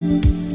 thank you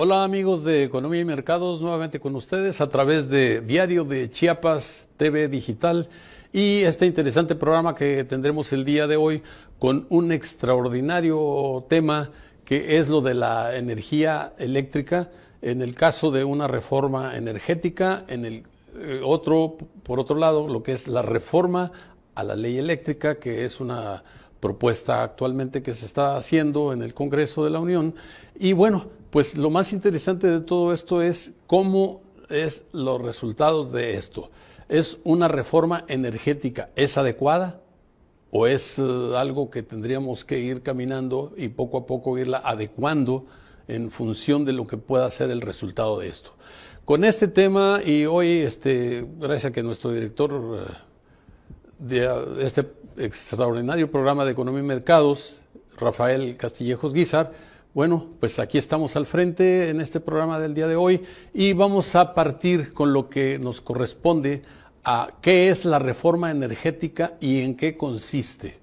Hola amigos de Economía y Mercados, nuevamente con ustedes a través de Diario de Chiapas TV Digital y este interesante programa que tendremos el día de hoy con un extraordinario tema que es lo de la energía eléctrica en el caso de una reforma energética, en el eh, otro por otro lado lo que es la reforma a la ley eléctrica que es una propuesta actualmente que se está haciendo en el Congreso de la Unión y bueno, pues lo más interesante de todo esto es cómo es los resultados de esto. ¿Es una reforma energética? ¿Es adecuada? ¿O es eh, algo que tendríamos que ir caminando y poco a poco irla adecuando en función de lo que pueda ser el resultado de esto? Con este tema y hoy, este, gracias a que nuestro director eh, de este extraordinario programa de Economía y Mercados, Rafael Castillejos Guizar, bueno, pues aquí estamos al frente en este programa del día de hoy y vamos a partir con lo que nos corresponde a qué es la reforma energética y en qué consiste.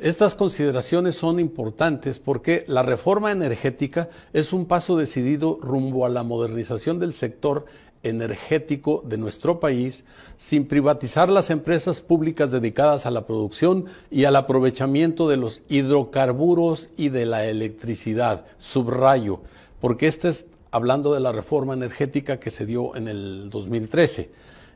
Estas consideraciones son importantes porque la reforma energética es un paso decidido rumbo a la modernización del sector energético de nuestro país sin privatizar las empresas públicas dedicadas a la producción y al aprovechamiento de los hidrocarburos y de la electricidad. Subrayo, porque este es hablando de la reforma energética que se dio en el 2013.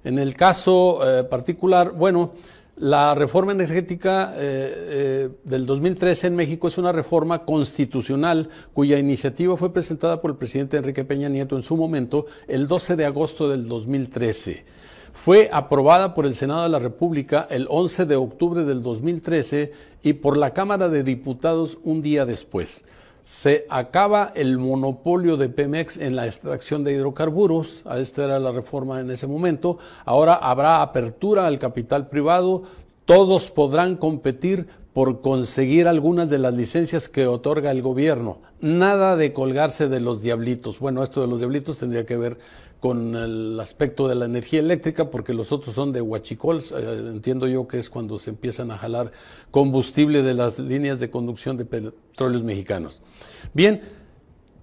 En el caso eh, particular, bueno, la reforma energética eh, eh, del 2013 en México es una reforma constitucional cuya iniciativa fue presentada por el presidente Enrique Peña Nieto en su momento el 12 de agosto del 2013. Fue aprobada por el Senado de la República el 11 de octubre del 2013 y por la Cámara de Diputados un día después se acaba el monopolio de Pemex en la extracción de hidrocarburos, esta era la reforma en ese momento, ahora habrá apertura al capital privado, todos podrán competir por conseguir algunas de las licencias que otorga el gobierno, nada de colgarse de los diablitos. Bueno, esto de los diablitos tendría que ver con el aspecto de la energía eléctrica, porque los otros son de huachicol, eh, entiendo yo que es cuando se empiezan a jalar combustible de las líneas de conducción de petróleos mexicanos. Bien,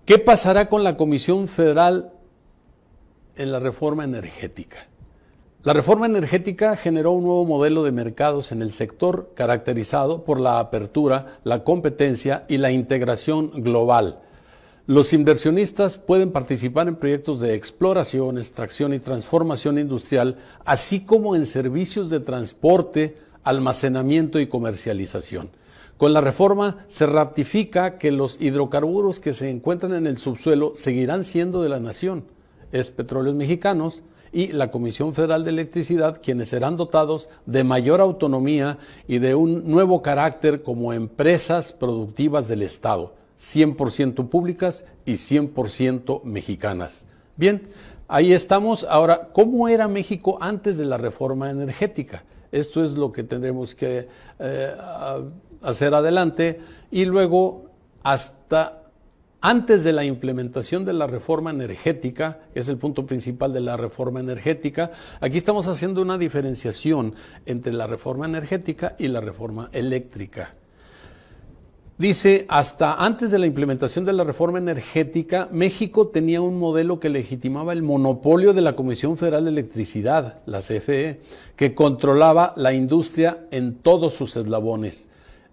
¿qué pasará con la Comisión Federal en la reforma energética? La reforma energética generó un nuevo modelo de mercados en el sector caracterizado por la apertura, la competencia y la integración global los inversionistas pueden participar en proyectos de exploración, extracción y transformación industrial, así como en servicios de transporte, almacenamiento y comercialización. Con la reforma se ratifica que los hidrocarburos que se encuentran en el subsuelo seguirán siendo de la nación, es Petróleos Mexicanos y la Comisión Federal de Electricidad quienes serán dotados de mayor autonomía y de un nuevo carácter como empresas productivas del Estado. 100% públicas y 100% mexicanas. Bien, ahí estamos. Ahora, ¿cómo era México antes de la reforma energética? Esto es lo que tendremos que eh, hacer adelante. Y luego, hasta antes de la implementación de la reforma energética, que es el punto principal de la reforma energética, aquí estamos haciendo una diferenciación entre la reforma energética y la reforma eléctrica. Dice, hasta antes de la implementación de la reforma energética, México tenía un modelo que legitimaba el monopolio de la Comisión Federal de Electricidad, la CFE, que controlaba la industria en todos sus eslabones,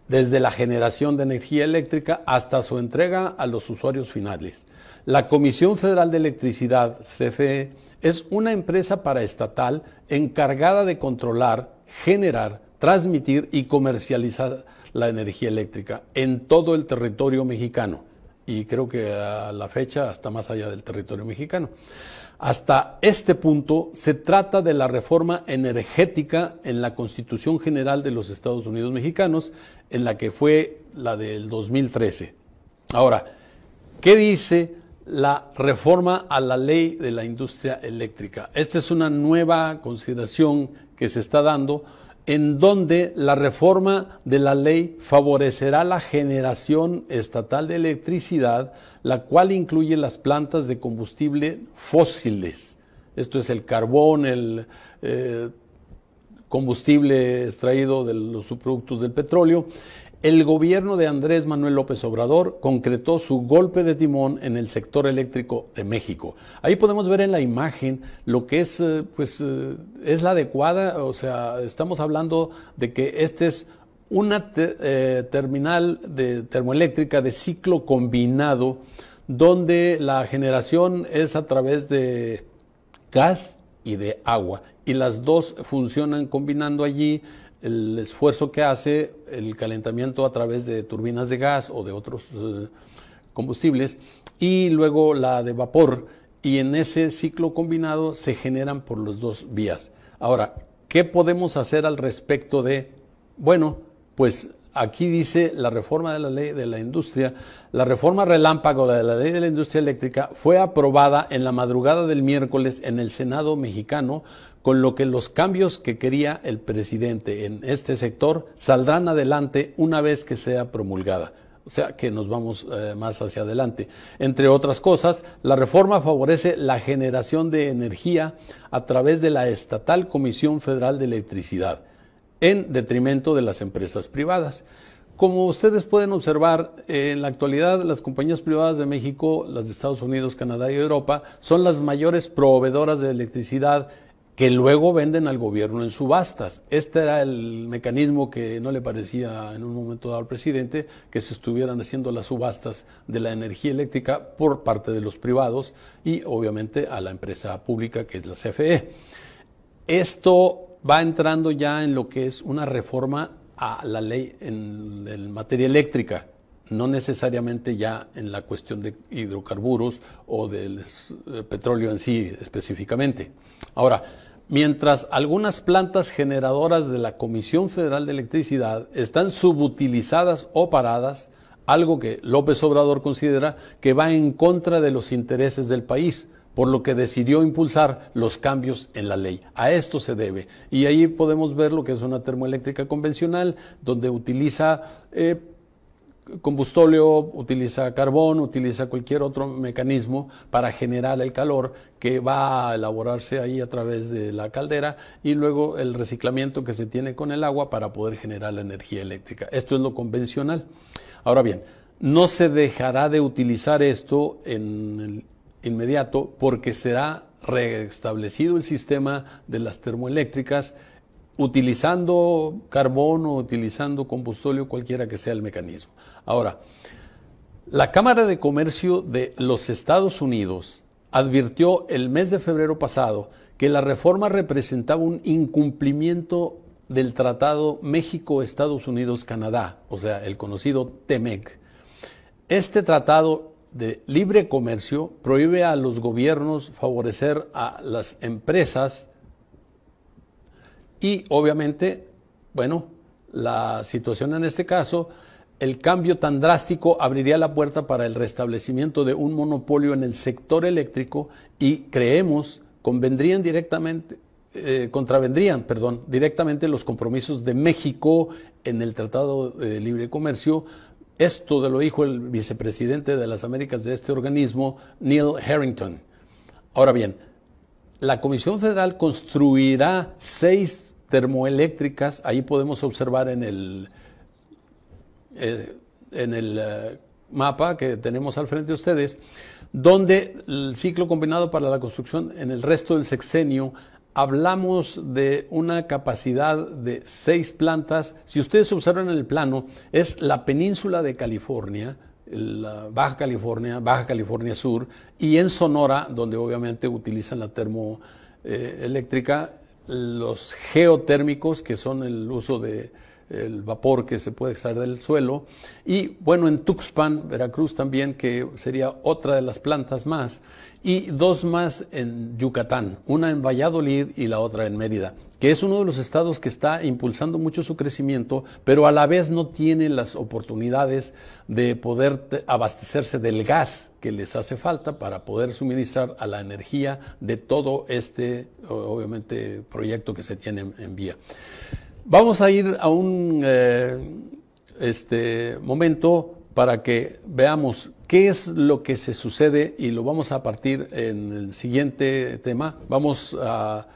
desde la generación de energía eléctrica hasta su entrega a los usuarios finales. La Comisión Federal de Electricidad, CFE, es una empresa paraestatal encargada de controlar, generar, transmitir y comercializar la energía eléctrica en todo el territorio mexicano y creo que a la fecha hasta más allá del territorio mexicano. Hasta este punto se trata de la reforma energética en la Constitución General de los Estados Unidos Mexicanos, en la que fue la del 2013. Ahora, ¿qué dice la reforma a la ley de la industria eléctrica? Esta es una nueva consideración que se está dando en donde la reforma de la ley favorecerá la generación estatal de electricidad, la cual incluye las plantas de combustible fósiles. Esto es el carbón, el eh, combustible extraído de los subproductos del petróleo, el gobierno de Andrés Manuel López Obrador concretó su golpe de timón en el sector eléctrico de México. Ahí podemos ver en la imagen lo que es, eh, pues, eh, es la adecuada, o sea, estamos hablando de que este es una eh, terminal de termoeléctrica de ciclo combinado donde la generación es a través de gas y de agua y las dos funcionan combinando allí el esfuerzo que hace el calentamiento a través de turbinas de gas o de otros eh, combustibles y luego la de vapor y en ese ciclo combinado se generan por los dos vías. Ahora, ¿qué podemos hacer al respecto de, bueno, pues aquí dice la reforma de la ley de la industria, la reforma relámpago de la ley de la industria eléctrica fue aprobada en la madrugada del miércoles en el Senado mexicano con lo que los cambios que quería el presidente en este sector saldrán adelante una vez que sea promulgada. O sea que nos vamos eh, más hacia adelante. Entre otras cosas, la reforma favorece la generación de energía a través de la Estatal Comisión Federal de Electricidad, en detrimento de las empresas privadas. Como ustedes pueden observar, en la actualidad las compañías privadas de México, las de Estados Unidos, Canadá y Europa son las mayores proveedoras de electricidad que luego venden al gobierno en subastas. Este era el mecanismo que no le parecía en un momento dado al presidente, que se estuvieran haciendo las subastas de la energía eléctrica por parte de los privados y obviamente a la empresa pública que es la CFE. Esto va entrando ya en lo que es una reforma a la ley en, materia eléctrica, no necesariamente ya en la cuestión de hidrocarburos o del eh, petróleo en sí específicamente. Ahora, Mientras algunas plantas generadoras de la Comisión Federal de Electricidad están subutilizadas o paradas, algo que López Obrador considera que va en contra de los intereses del país, por lo que decidió impulsar los cambios en la ley. A esto se debe. Y ahí podemos ver lo que es una termoeléctrica convencional, donde utiliza eh, combustóleo, utiliza carbón, utiliza cualquier otro mecanismo para generar el calor que va a elaborarse ahí a través de la caldera y luego el reciclamiento que se tiene con el agua para poder generar la energía eléctrica. Esto es lo convencional. Ahora bien, no se dejará de utilizar esto en el inmediato porque será restablecido el sistema de las termoeléctricas utilizando carbón o utilizando compostolio cualquiera que sea el mecanismo. Ahora, la Cámara de Comercio de los Estados Unidos advirtió el mes de febrero pasado que la reforma representaba un incumplimiento del Tratado México-Estados Unidos-Canadá, o sea, el conocido TEMEC. Este tratado de libre comercio prohíbe a los gobiernos favorecer a las empresas y obviamente, bueno, la situación en este caso, el cambio tan drástico abriría la puerta para el restablecimiento de un monopolio en el sector eléctrico y creemos convendrían directamente, eh, contravendrían, directamente los compromisos de México en el Tratado de Libre Comercio. Esto de lo dijo el vicepresidente de las Américas de este organismo, Neil Harrington. Ahora bien, la Comisión Federal construirá seis termoeléctricas, ahí podemos observar en el, eh, en el eh, mapa que tenemos al frente de ustedes, donde el ciclo combinado para la construcción en el resto del sexenio hablamos de una capacidad de seis plantas. Si ustedes observan en el plano, es la península de California, Baja California, Baja California Sur y en Sonora, donde obviamente utilizan la termoeléctrica, eh, los geotérmicos, que son el uso de el vapor que se puede extraer del suelo. Y bueno, en Tuxpan, Veracruz también, que sería otra de las plantas más, y dos más en Yucatán, una en Valladolid y la otra en Mérida, que es uno de los estados que está impulsando mucho su crecimiento, pero a la vez no tiene las oportunidades de poder abastecerse del gas que les hace falta para poder suministrar a la energía de todo este, obviamente, proyecto que se tiene en, en vía. Vamos a ir a un eh, este, momento para que veamos qué es lo que se sucede y lo vamos a partir en el siguiente tema. Vamos a...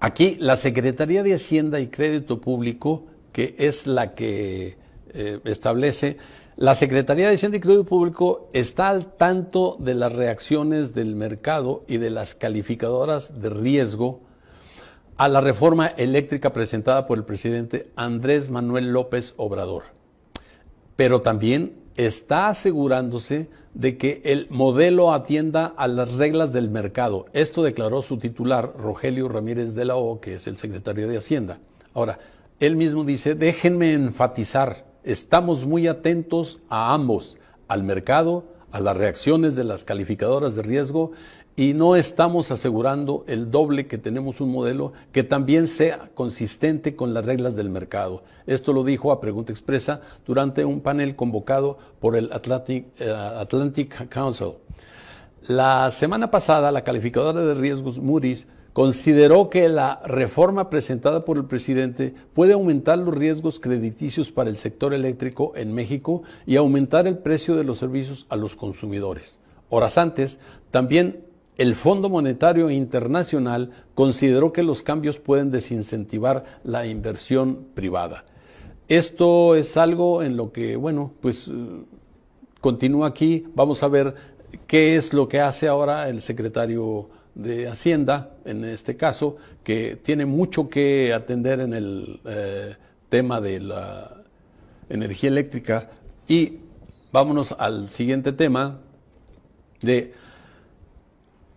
Aquí la Secretaría de Hacienda y Crédito Público, que es la que eh, establece, la Secretaría de Hacienda y Crédito Público está al tanto de las reacciones del mercado y de las calificadoras de riesgo a la reforma eléctrica presentada por el presidente Andrés Manuel López Obrador. Pero también está asegurándose de que el modelo atienda a las reglas del mercado. Esto declaró su titular, Rogelio Ramírez de la O, que es el secretario de Hacienda. Ahora, él mismo dice, déjenme enfatizar, estamos muy atentos a ambos, al mercado, a las reacciones de las calificadoras de riesgo y no estamos asegurando el doble que tenemos un modelo que también sea consistente con las reglas del mercado. Esto lo dijo a pregunta expresa durante un panel convocado por el eh, Atlantic, Council. La semana pasada, la calificadora de riesgos Moody's consideró que la reforma presentada por el presidente puede aumentar los riesgos crediticios para el sector eléctrico en México y aumentar el precio de los servicios a los consumidores. Horas antes, también el Fondo Monetario Internacional consideró que los cambios pueden desincentivar la inversión privada. Esto es algo en lo que, bueno, pues eh, continúa aquí. Vamos a ver qué es lo que hace ahora el secretario de Hacienda, en este caso, que tiene mucho que atender en el eh, tema de la energía eléctrica. Y vámonos al siguiente tema de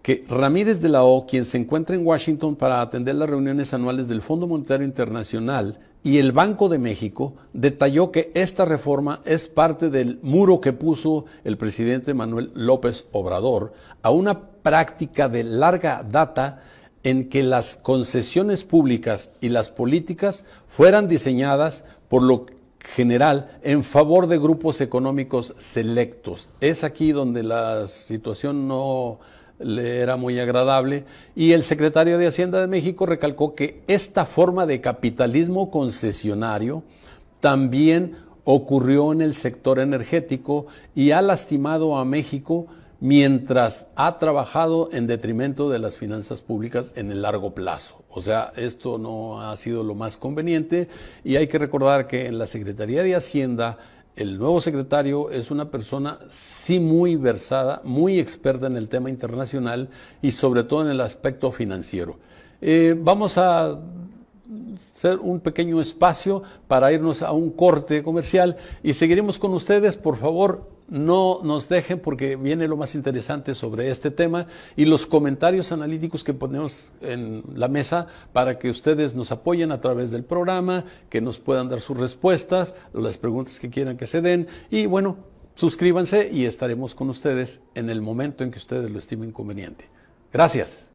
que Ramírez de la O, quien se encuentra en Washington para atender las reuniones anuales del Fondo Monetario Internacional y el Banco de México, detalló que esta reforma es parte del muro que puso el presidente Manuel López Obrador a una práctica de larga data en que las concesiones públicas y las políticas fueran diseñadas por lo general en favor de grupos económicos selectos. Es aquí donde la situación no le era muy agradable, y el secretario de Hacienda de México recalcó que esta forma de capitalismo concesionario también ocurrió en el sector energético y ha lastimado a México mientras ha trabajado en detrimento de las finanzas públicas en el largo plazo. O sea, esto no ha sido lo más conveniente y hay que recordar que en la Secretaría de Hacienda el nuevo secretario es una persona sí muy versada, muy experta en el tema internacional y sobre todo en el aspecto financiero. Eh, vamos a hacer un pequeño espacio para irnos a un corte comercial y seguiremos con ustedes. Por favor, no nos dejen porque viene lo más interesante sobre este tema y los comentarios analíticos que ponemos en la mesa para que ustedes nos apoyen a través del programa, que nos puedan dar sus respuestas, las preguntas que quieran que se den y bueno, suscríbanse y estaremos con ustedes en el momento en que ustedes lo estimen conveniente. Gracias.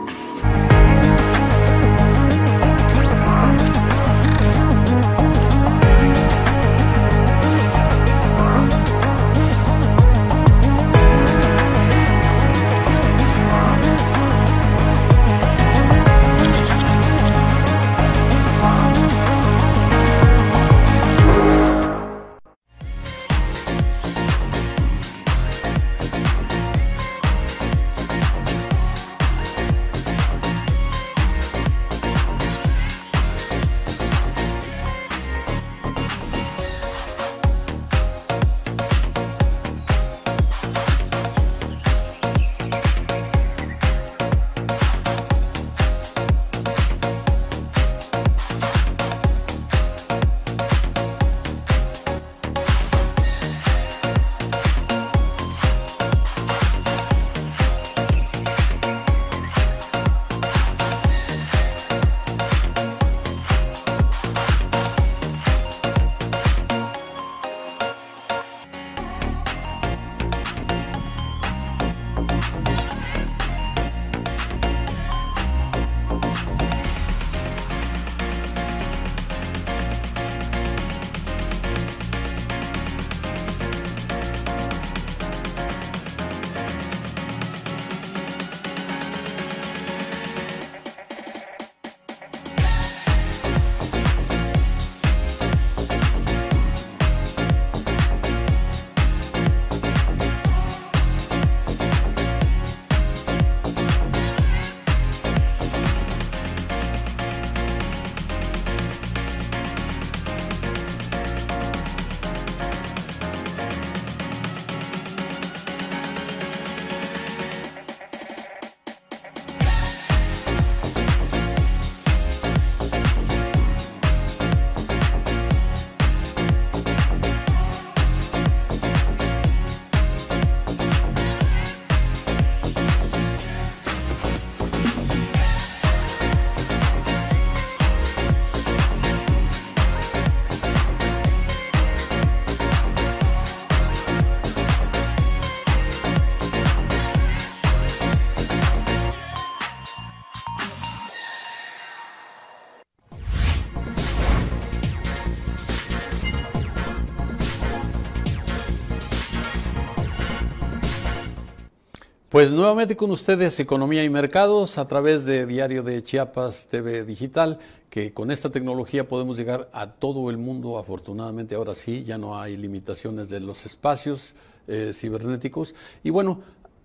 Pues nuevamente con ustedes Economía y Mercados a través de Diario de Chiapas TV Digital, que con esta tecnología podemos llegar a todo el mundo, afortunadamente ahora sí, ya no hay limitaciones de los espacios eh, cibernéticos. Y bueno,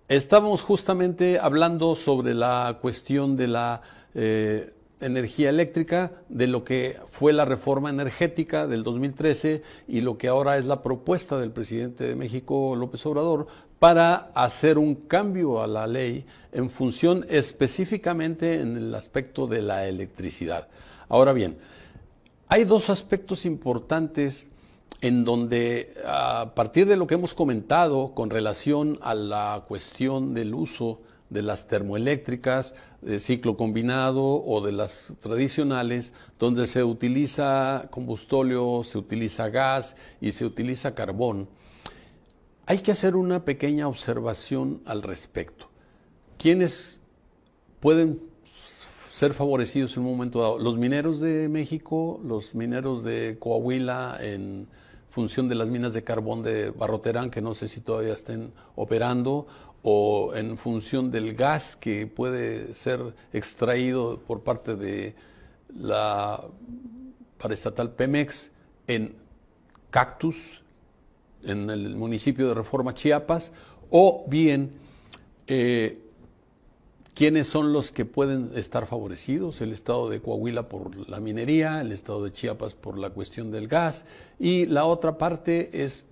estamos justamente hablando sobre la cuestión de la... Eh, energía eléctrica, de lo que fue la reforma energética del 2013 y lo que ahora es la propuesta del presidente de México, López Obrador, para hacer un cambio a la ley en función específicamente en el aspecto de la electricidad. Ahora bien, hay dos aspectos importantes en donde a partir de lo que hemos comentado con relación a la cuestión del uso de las termoeléctricas, de ciclo combinado o de las tradicionales, donde se utiliza combustóleo, se utiliza gas y se utiliza carbón, hay que hacer una pequeña observación al respecto. ¿Quiénes pueden ser favorecidos en un momento dado? Los mineros de México, los mineros de Coahuila en función de las minas de carbón de Barroterán, que no sé si todavía estén operando, o en función del gas que puede ser extraído por parte de la paraestatal Pemex en Cactus, en el municipio de Reforma Chiapas, o bien eh, quiénes son los que pueden estar favorecidos, el estado de Coahuila por la minería, el estado de Chiapas por la cuestión del gas, y la otra parte es,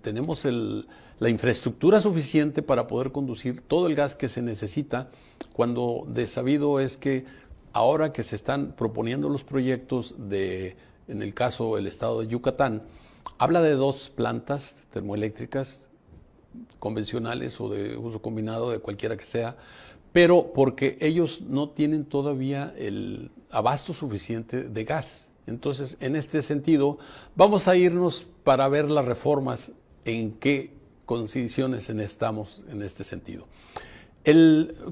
tenemos el, la infraestructura suficiente para poder conducir todo el gas que se necesita, cuando de sabido es que ahora que se están proponiendo los proyectos de, en el caso el estado de Yucatán, habla de dos plantas termoeléctricas convencionales o de uso combinado de cualquiera que sea, pero porque ellos no tienen todavía el abasto suficiente de gas. Entonces, en este sentido, vamos a irnos para ver las reformas en qué condiciones en estamos en este sentido.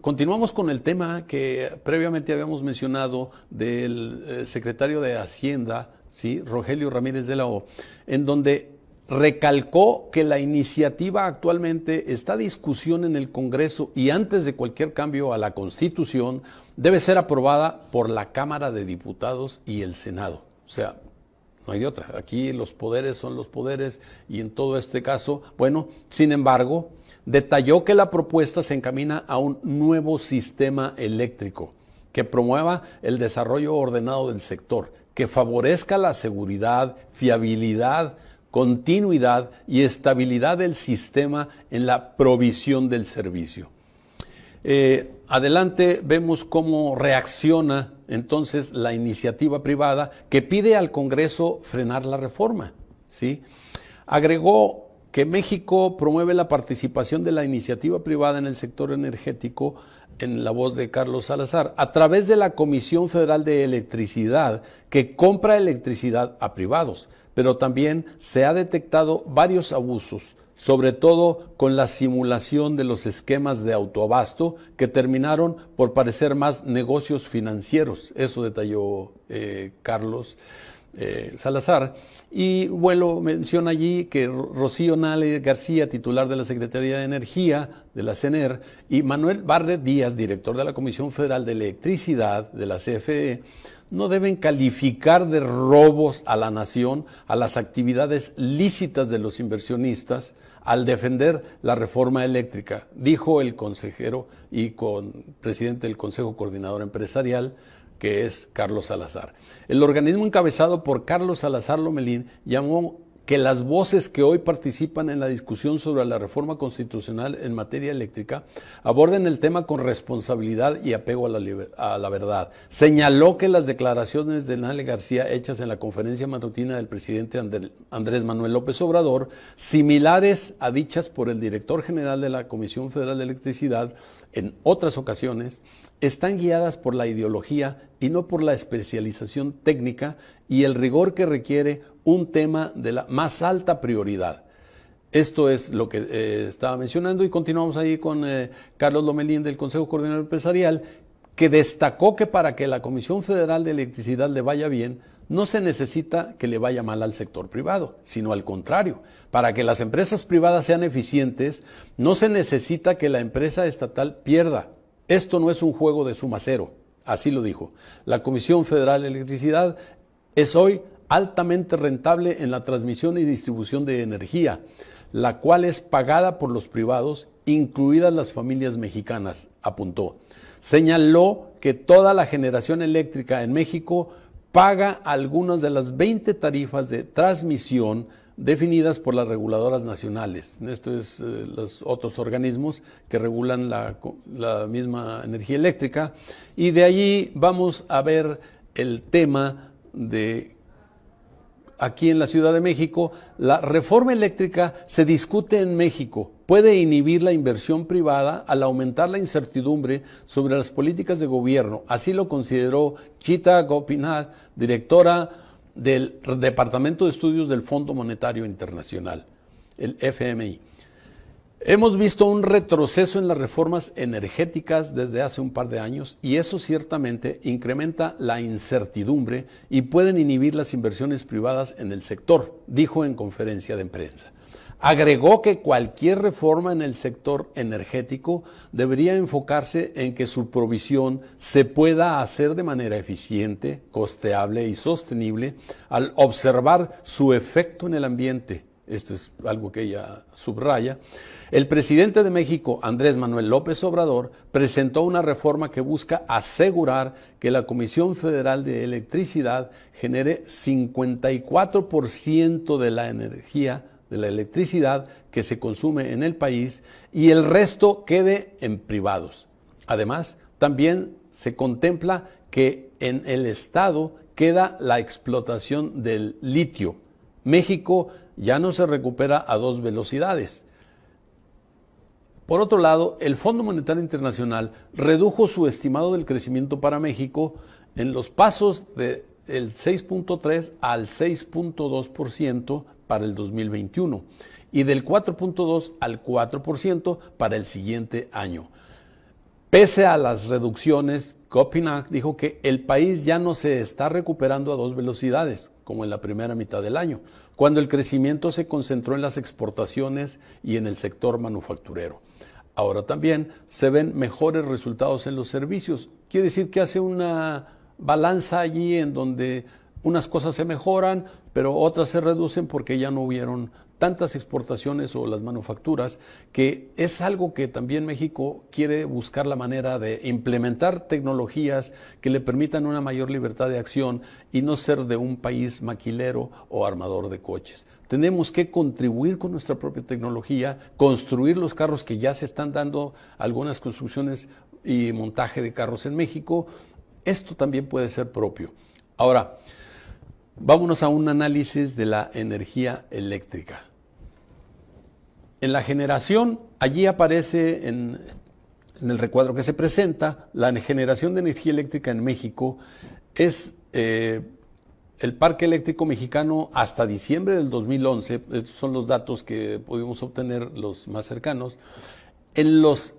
continuamos con el tema que previamente habíamos mencionado del eh, secretario de Hacienda, ¿sí? Rogelio Ramírez de la O, en donde recalcó que la iniciativa actualmente está a discusión en el Congreso y antes de cualquier cambio a la Constitución debe ser aprobada por la Cámara de Diputados y el Senado. O sea, no hay de otra. Aquí los poderes son los poderes y en todo este caso, bueno, sin embargo, detalló que la propuesta se encamina a un nuevo sistema eléctrico que promueva el desarrollo ordenado del sector, que favorezca la seguridad, fiabilidad, continuidad y estabilidad del sistema en la provisión del servicio. Eh, adelante vemos cómo reacciona entonces la iniciativa privada que pide al Congreso frenar la reforma. ¿sí? Agregó que México promueve la participación de la iniciativa privada en el sector energético, en la voz de Carlos Salazar, a través de la Comisión Federal de Electricidad, que compra electricidad a privados, pero también se ha detectado varios abusos sobre todo con la simulación de los esquemas de autoabasto que terminaron por parecer más negocios financieros. Eso detalló eh, Carlos. Eh, Salazar. Y Vuelo menciona allí que Rocío Nale García, titular de la Secretaría de Energía de la CENER, y Manuel Barre Díaz, director de la Comisión Federal de Electricidad de la CFE, no deben calificar de robos a la nación a las actividades lícitas de los inversionistas al defender la reforma eléctrica, dijo el consejero y con, presidente del Consejo Coordinador Empresarial, que es Carlos Salazar. El organismo encabezado por Carlos Salazar Lomelín llamó que las voces que hoy participan en la discusión sobre la reforma constitucional en materia eléctrica aborden el tema con responsabilidad y apego a la, la, verdad. Señaló que las declaraciones de Nale García hechas en la conferencia matutina del presidente Andrés Manuel López Obrador, similares a dichas por el director general de la Comisión Federal de Electricidad en otras ocasiones, están guiadas por la ideología y no por la especialización técnica y el rigor que requiere un tema de la más alta prioridad. Esto es lo que eh, estaba mencionando y continuamos ahí con eh, Carlos Lomelín del Consejo Coordinador Empresarial, que destacó que para que la Comisión Federal de Electricidad le vaya bien, no se necesita que le vaya mal al sector privado, sino al contrario. Para que las empresas privadas sean eficientes, no se necesita que la empresa estatal pierda. Esto no es un juego de suma cero. Así lo dijo. La Comisión Federal de Electricidad es hoy altamente rentable en la transmisión y distribución de energía, la cual es pagada por los privados, incluidas las familias mexicanas, apuntó. Señaló que toda la generación eléctrica en México paga algunas de las 20 tarifas de transmisión definidas por las reguladoras nacionales. Esto es eh, los otros organismos que regulan la, la, misma energía eléctrica. Y de allí vamos a ver el tema de aquí en la Ciudad de México. La reforma eléctrica se discute en México. Puede inhibir la inversión privada al aumentar la incertidumbre sobre las políticas de gobierno. Así lo consideró Chita Gopinath, directora del Departamento de Estudios del Fondo Monetario Internacional, el FMI. Hemos visto un retroceso en las reformas energéticas desde hace un par de años y eso ciertamente incrementa la incertidumbre y pueden inhibir las inversiones privadas en el sector, dijo en conferencia de prensa. Agregó que cualquier reforma en el sector energético debería enfocarse en que su provisión se pueda hacer de manera eficiente, costeable y sostenible al observar su efecto en el ambiente. Esto es algo que ella subraya. El presidente de México, Andrés Manuel López Obrador, presentó una reforma que busca asegurar que la Comisión Federal de Electricidad genere 54% de la energía de la electricidad que se consume en el país y el resto quede en privados. Además, también se contempla que en el Estado queda la explotación del litio. México ya no se recupera a dos velocidades. Por otro lado, el Fondo Monetario Internacional redujo su estimado del crecimiento para México en los pasos del 6.3 al 6.2% para el 2021 y del 4.2 al 4% para el siguiente año. Pese a las reducciones, Copenhague dijo que el país ya no se está recuperando a dos velocidades, como en la primera mitad del año, cuando el crecimiento se concentró en las exportaciones y en el sector manufacturero. Ahora también se ven mejores resultados en los servicios. Quiere decir que hace una balanza allí en donde unas cosas se mejoran, pero otras se reducen porque ya no hubieron tantas exportaciones o las manufacturas, que es algo que también México quiere buscar la manera de implementar tecnologías que le permitan una mayor libertad de acción y no ser de un país maquilero o armador de coches. Tenemos que contribuir con nuestra propia tecnología, construir los carros que ya se están dando algunas construcciones y montaje de carros en México. Esto también puede ser propio. Ahora, Vámonos a un análisis de la energía eléctrica. En la generación, allí aparece en, el recuadro que se presenta, la generación de energía eléctrica en México es eh, el parque eléctrico mexicano hasta diciembre del 2011, estos son los datos que pudimos obtener los más cercanos, en los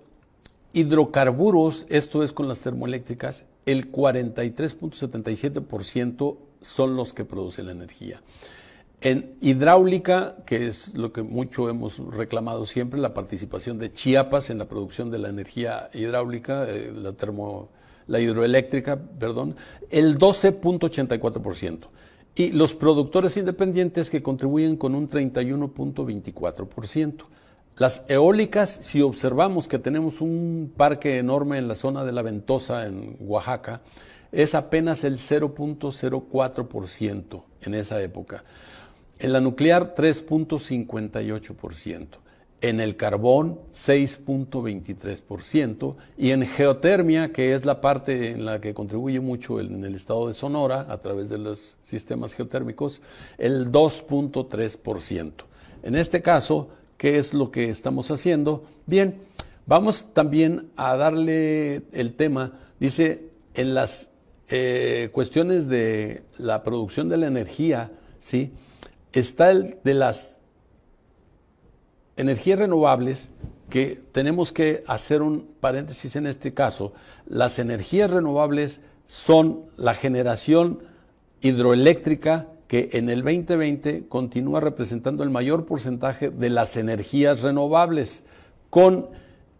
hidrocarburos, esto es con las termoeléctricas, el 43.77% son los que producen la energía. En hidráulica, que es lo que mucho hemos reclamado siempre, la participación de Chiapas en la producción de la energía hidráulica, eh, la, termo, la hidroeléctrica, perdón, el 12.84%. Y los productores independientes que contribuyen con un 31.24%. Las eólicas, si observamos que tenemos un parque enorme en la zona de la Ventosa, en Oaxaca, es apenas el 0.04% en esa época. En la nuclear 3.58%, en el carbón 6.23% y en geotermia, que es la parte en la que contribuye mucho en el estado de Sonora a través de los sistemas geotérmicos, el 2.3%. En este caso, ¿qué es lo que estamos haciendo? Bien, vamos también a darle el tema, dice, en las eh, cuestiones de la producción de la energía, ¿sí? está el de las energías renovables, que tenemos que hacer un paréntesis en este caso. Las energías renovables son la generación hidroeléctrica que en el 2020 continúa representando el mayor porcentaje de las energías renovables, con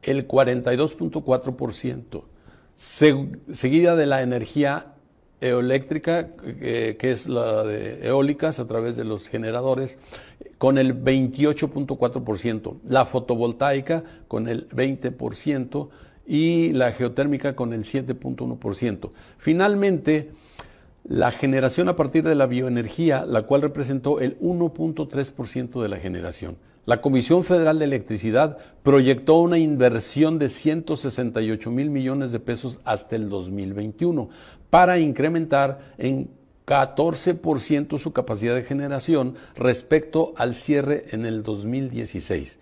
el 42.4% seguida de la energía eoléctrica, eh, que es la de eólicas a través de los generadores, con el 28.4%, la fotovoltaica con el 20% y la geotérmica con el 7.1%. Finalmente, la generación a partir de la bioenergía, la cual representó el 1.3% de la generación. La Comisión Federal de Electricidad proyectó una inversión de 168 mil millones de pesos hasta el 2021 para incrementar en 14% su capacidad de generación respecto al cierre en el 2016.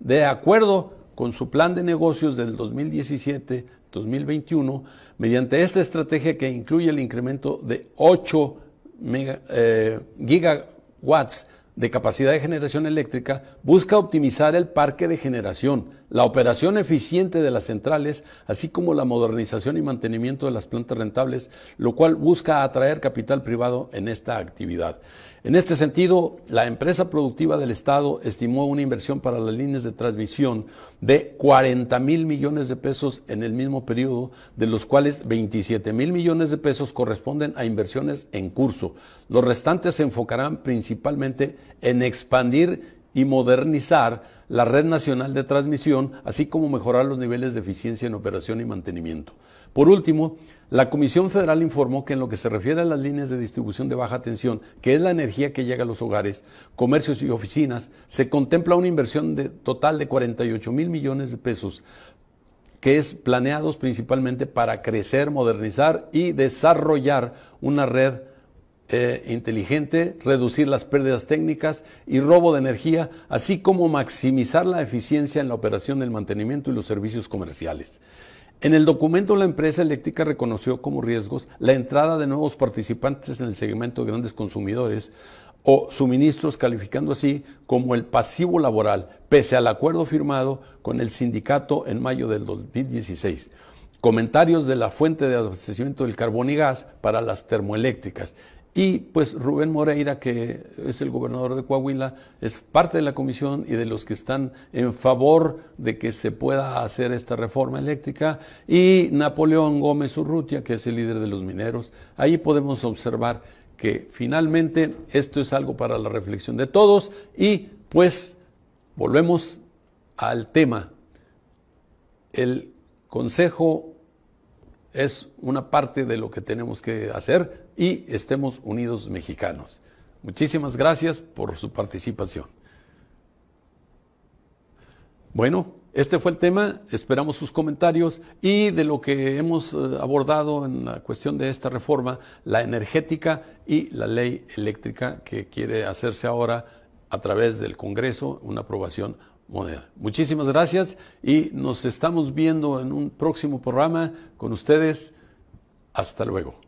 De acuerdo con su plan de negocios del 2017, 2021 mediante esta estrategia que incluye el incremento de 8 mega, eh, gigawatts de capacidad de generación eléctrica busca optimizar el parque de generación, la operación eficiente de las centrales, así como la modernización y mantenimiento de las plantas rentables, lo cual busca atraer capital privado en esta actividad. En este sentido, la empresa productiva del Estado estimó una inversión para las líneas de transmisión de 40 mil millones de pesos en el mismo periodo, de los cuales 27 mil millones de pesos corresponden a inversiones en curso. Los restantes se enfocarán principalmente en expandir y modernizar la red nacional de transmisión, así como mejorar los niveles de eficiencia en operación y mantenimiento. Por último, la Comisión Federal informó que en lo que se refiere a las líneas de distribución de baja tensión, que es la energía que llega a los hogares, comercios y oficinas, se contempla una inversión de, total de 48 mil millones de pesos, que es planeados principalmente para crecer, modernizar y desarrollar una red eh, inteligente, reducir las pérdidas técnicas y robo de energía, así como maximizar la eficiencia en la operación del mantenimiento y los servicios comerciales. En el documento, la empresa eléctrica reconoció como riesgos la entrada de nuevos participantes en el segmento de grandes consumidores o suministros, calificando así como el pasivo laboral, pese al acuerdo firmado con el sindicato en mayo del 2016. Comentarios de la fuente de abastecimiento del carbón y gas para las termoeléctricas. Y pues Rubén Moreira, que es el gobernador de Coahuila, es parte de la comisión y de los que están en favor de que se pueda hacer esta reforma eléctrica. Y Napoleón Gómez Urrutia, que es el líder de los mineros. Ahí podemos observar que finalmente esto es algo para la reflexión de todos. Y pues volvemos al tema. El Consejo es una parte de lo que tenemos que hacer y estemos unidos mexicanos. Muchísimas gracias por su participación. Bueno, este fue el tema, esperamos sus comentarios y de lo que hemos eh, abordado en la cuestión de esta reforma, la energética y la ley eléctrica que quiere hacerse ahora a través del Congreso, una aprobación Muchísimas gracias y nos estamos viendo en un próximo programa con ustedes. Hasta luego.